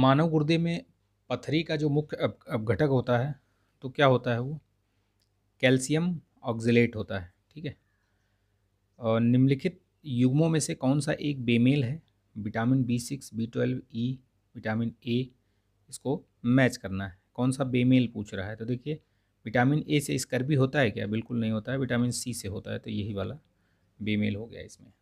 मानव गुर्दे में पथरी का जो मुख्य घटक होता है तो क्या होता है वो कैल्शियम ऑक्जिलेट होता है ठीक है और निम्नलिखित युग्मों में से कौन सा एक बेमेल है vitamin B six B twelve E vitamin A इसको मैच करना है कौन सा बेमेल पूछ रहा है तो देखिए विटामिन ए से स्कर्बी होता है क्या बिल्कुल नहीं होता है विटामिन सी से होता है तो यही वाला बेमेल हो गया इसमें